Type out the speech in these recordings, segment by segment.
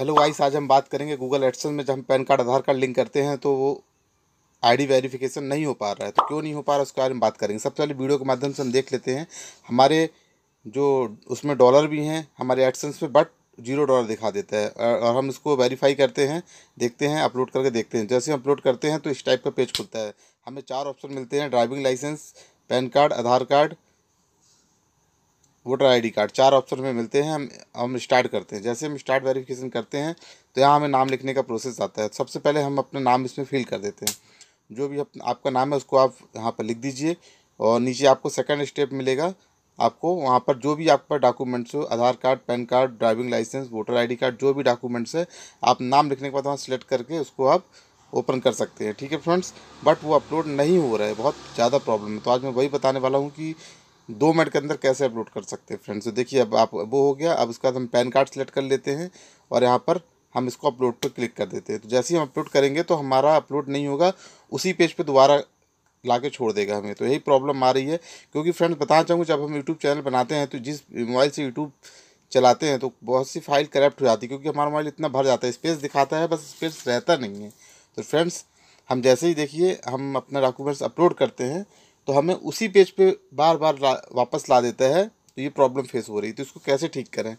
hello guys आज हम बात करेंगे गूगल एडसन में जब हम PAN card Aadhaar card link करते हैं तो वो आईडी वेरिफिकेशन नहीं हो पा रहा है तो क्यों नहीं हो पा रहा है उसके बारे में बात करेंगे सबसे पहले वीडियो के माध्यम से हम देख लेते हैं हमारे जो उसमें डॉलर भी हैं हमारे एडसन्स पे बट जीरो डॉलर दिखा देता है और हम इसको वेरीफाई करते हैं देखते हैं अपलोड करके देखते हैं जैसे हम अपलोड करते हैं तो इस टाइप का पेज खुलता है हमें चार ऑप्शन मिलते हैं driving licence PAN card Aadhaar card voter ID card चार ऑप्शन में मिलते हैं हम हम स्टार्ट करते हैं जैसे हम स्टार्ट वेरिफिकेशन करते हैं तो यहाँ हमें नाम लिखने का प्रोसेस आता है सबसे पहले हम अपना नाम इसमें फिल कर देते हैं जो भी आपका नाम है उसको आप यहाँ पर लिख दीजिए और नीचे आपको सेकेंड स्टेप मिलेगा आपको वहाँ पर जो भी आपका डॉक्यूमेंट्स हो Aadhaar card PAN card driving licence voter I card जो भी डॉक्यूमेंट्स है आप नाम लिखने के बाद वहाँ सेलेक्ट करके उसको आप ओपन कर सकते हैं ठीक है फ्रेंड्स बट वो अपलोड नहीं हो रहा है बहुत ज़्यादा प्रॉब्लम है तो आज मैं वही बताने वाला हूँ कि दो मिनट के अंदर कैसे अपलोड कर सकते हैं फ्रेंड्स तो देखिए अब आप वो हो गया अब उसके बाद हम पैन कार्ड सेलेक्ट कर लेते हैं और यहाँ पर हम इसको अपलोड पर क्लिक कर देते हैं तो जैसे ही हम अपलोड करेंगे तो हमारा अपलोड नहीं होगा उसी पेज पर दोबारा ला के छोड़ देगा हमें तो यही प्रॉब्लम आ रही है क्योंकि फ्रेंड्स बताना चाहूँगा जब हम यूट्यूब चैनल बनाते हैं तो जिस मोबाइल से यूट्यूब चलाते हैं तो बहुत सी फाइल करप्ट हो जाती है क्योंकि हमारा मोबाइल इतना भर जाता है स्पेस दिखाता है बस स्पेस रहता नहीं है तो फ्रेंड्स हम जैसे ही देखिए हम अपना डॉक्यूमेंट्स अपलोड करते हैं तो हमें उसी पेज पे बार बार वापस ला देता है तो ये प्रॉब्लम फेस हो रही है तो इसको कैसे ठीक करें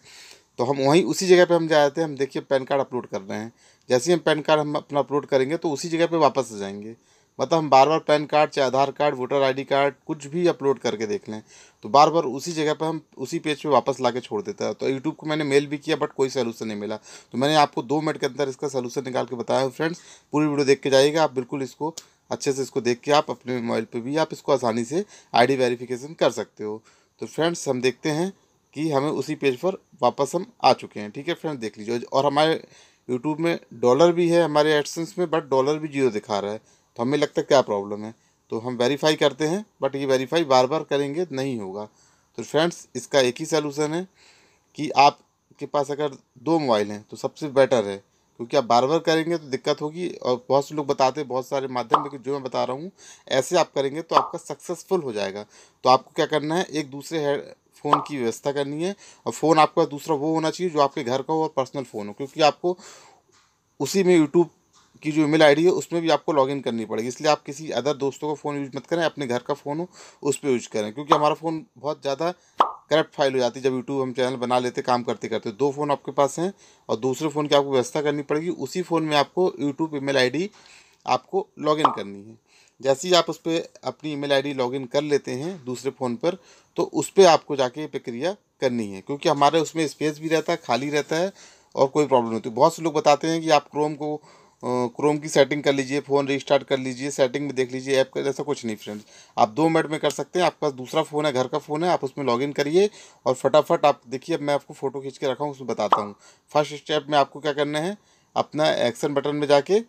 तो हम वहीं उसी जगह पे हम जाते हैं हम देखिए पैन कार्ड अपलोड कर रहे हैं जैसे ही हम पैन कार्ड हम अपना अपलोड करेंगे तो उसी जगह पे वापस आ जाएंगे मतलब हम बार बार पैन कार्ड चाहे Aadhaar card voter I card कुछ भी अपलोड करके देख लें तो बार बार उसी जगह पर हम उसी पेज पर वापस ला के छोड़ देता है तो यूट्यूब को मैंने मेल भी किया बट कोई सलूशन नहीं मिला तो मैंने आपको दो मिनट के अंदर इसका सोलूसन निकाल के बताया फ्रेंड्स पूरी वीडियो देख के जाइएगा आप बिल्कुल इसको अच्छे से इसको देख के आप अपने मोबाइल पर भी आप इसको आसानी से आईडी वेरिफिकेशन कर सकते हो तो फ्रेंड्स हम देखते हैं कि हमें उसी पेज पर वापस हम आ चुके हैं ठीक है फ्रेंड्स देख लीजिए और हमारे यूट्यूब में डॉलर भी है हमारे एडसेंस में बट डॉलर भी जीरो दिखा रहा है तो हमें लगता है क्या प्रॉब्लम है तो हम वेरीफाई करते हैं बट ये वेरीफाई बार बार करेंगे नहीं होगा तो फ्रेंड्स इसका एक ही सोलूसन है कि आपके पास अगर दो मोबाइल हैं तो सबसे बेटर है क्योंकि आप बार बार करेंगे तो दिक्कत होगी और बहुत से लोग बताते हैं बहुत सारे माध्यम लेकिन जो मैं बता रहा हूँ ऐसे आप करेंगे तो आपका सक्सेसफुल हो जाएगा तो आपको क्या करना है एक दूसरे हेड फ़ोन की व्यवस्था करनी है और फ़ोन आपका दूसरा वो होना चाहिए जो आपके घर का हो और पर्सनल फ़ोन हो क्योंकि आपको उसी में यूट्यूब की जो ईमेल आईडी है उसमें भी आपको लॉगिन करनी पड़ेगी इसलिए आप किसी अदर दोस्तों का फ़ोन यूज मत करें अपने घर का फ़ोन हो उस पर यूज करें क्योंकि हमारा फ़ोन बहुत ज़्यादा करप्ट फाइल हो जाती है जब यूट्यूब हम चैनल बना लेते काम करते करते दो फ़ोन आपके पास हैं और दूसरे फ़ोन की आपको व्यवस्था करनी पड़ेगी उसी फ़ोन में आपको यूट्यूब ईमेल आईडी आपको लॉगिन करनी है जैसे ही आप उस पर अपनी ईमेल आईडी लॉगिन कर लेते हैं दूसरे फ़ोन पर तो उस पर आपको जाके प्रक्रिया करनी है क्योंकि हमारे उसमें स्पेस भी रहता है खाली रहता है और कोई प्रॉब्लम होती है बहुत से लोग बताते हैं कि आप क्रोम को क्रोम की सेटिंग कर लीजिए फ़ोन रिस्टार्ट कर लीजिए सेटिंग में देख लीजिए ऐप का जैसा कुछ नहीं फ्रेंड्स आप दो मिनट में कर सकते हैं आपका दूसरा फ़ोन है घर का फ़ोन है आप उसमें लॉगिन करिए और फटाफट आप देखिए अब मैं आपको फ़ोटो खींच के रखा हूँ उसमें बताता हूँ फर्स्ट स्टेप में आपको क्या करना है अपना एक्शन बटन में जाके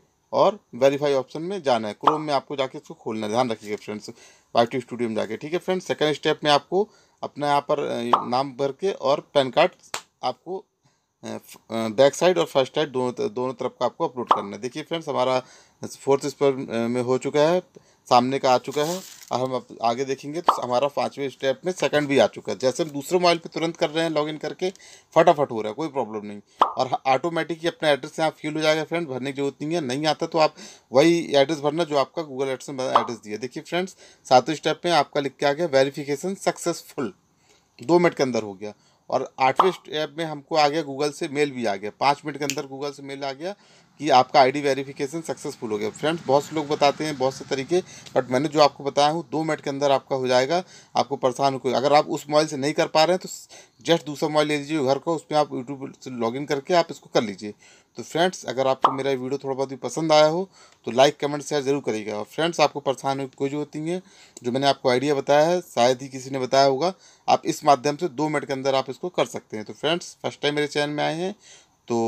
और वेरीफाई ऑप्शन में जाना है क्रोम में आपको जाके इसको खोलना है ध्यान रखिएगा फ्रेंड्स वाई स्टूडियो में जाके ठीक है फ्रेंड्स सेकेंड स्टेप में आपको अपना यहाँ पर नाम भर के और पैन कार्ड आपको बैक साइड और फर्स्ट साइड दोनों दोनों तरफ का आपको अपलोड करना है देखिए फ्रेंड्स हमारा फोर्थ स्टेप में हो चुका है सामने का आ चुका है और हम आगे देखेंगे तो हमारा पाँचवें स्टेप में सेकंड भी आ चुका है जैसे हम दूसरे मोबाइल पे तुरंत कर रहे हैं लॉगिन करके फटाफट हो रहा है कोई प्रॉब्लम नहीं और ऑटोमेटिक ही अपना एड्रेस यहाँ फिल हो जाएगा फ्रेंड भरने की जरूरत नहीं है नहीं आता तो आप वही एड्रेस भरना जो आपका गूगल एड्रेस में एड्रेस दिया देखिए फ्रेंड्स सातवें स्टेप में आपका लिख के आ गया वेरीफिकेशन सक्सेसफुल दो मिनट के अंदर हो गया और आठवें स्टेप में हमको आ गया गूगल से मेल भी आ गया पाँच मिनट के अंदर गूगल से मेल आ गया कि आपका आईडी वेरिफिकेशन सक्सेसफुल हो गया फ्रेंड्स बहुत से लोग बताते हैं बहुत से तरीके बट मैंने जो आपको बताया हूँ दो मिनट के अंदर आपका हो जाएगा आपको परेशान कोई अगर आप उस मोबाइल से नहीं कर पा रहे हैं तो जस्ट दूसरा मोबाइल ले लीजिए घर का उसमें आप यूट्यूब से लॉगिन करके आप इसको कर लीजिए तो फ्रेंड्स अगर आपको मेरा वीडियो थोड़ा बहुत भी पसंद आया हो तो लाइक कमेंट शेयर जरूर करिएगा और फ्रेंड्स आपको परेशान होगी कोई जरूरत नहीं है जो मैंने आपको आइडिया बताया है शायद ही किसी ने बताया होगा आप इस माध्यम से दो मिनट के अंदर आप इसको कर सकते हैं तो फ्रेंड्स फर्स्ट टाइम मेरे चैनल में आए हैं तो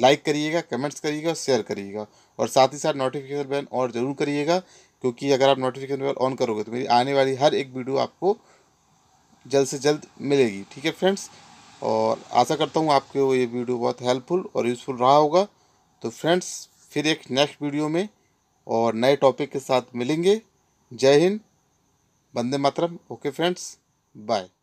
लाइक करिएगा कमेंट्स करिएगा और शेयर करिएगा और साथ ही साथ नोटिफिकेशन बेल और ज़रूर करिएगा क्योंकि अगर आप नोटिफिकेशन बेल ऑन करोगे तो मेरी आने वाली हर एक वीडियो आपको जल्द से जल्द मिलेगी ठीक है फ्रेंड्स और आशा करता हूँ आपके ये वीडियो बहुत हेल्पफुल और यूज़फुल रहा होगा तो फ्रेंड्स फिर एक नेक्स्ट वीडियो में और नए टॉपिक के साथ मिलेंगे जय हिंद वंदे मातरम ओके फ्रेंड्स बाय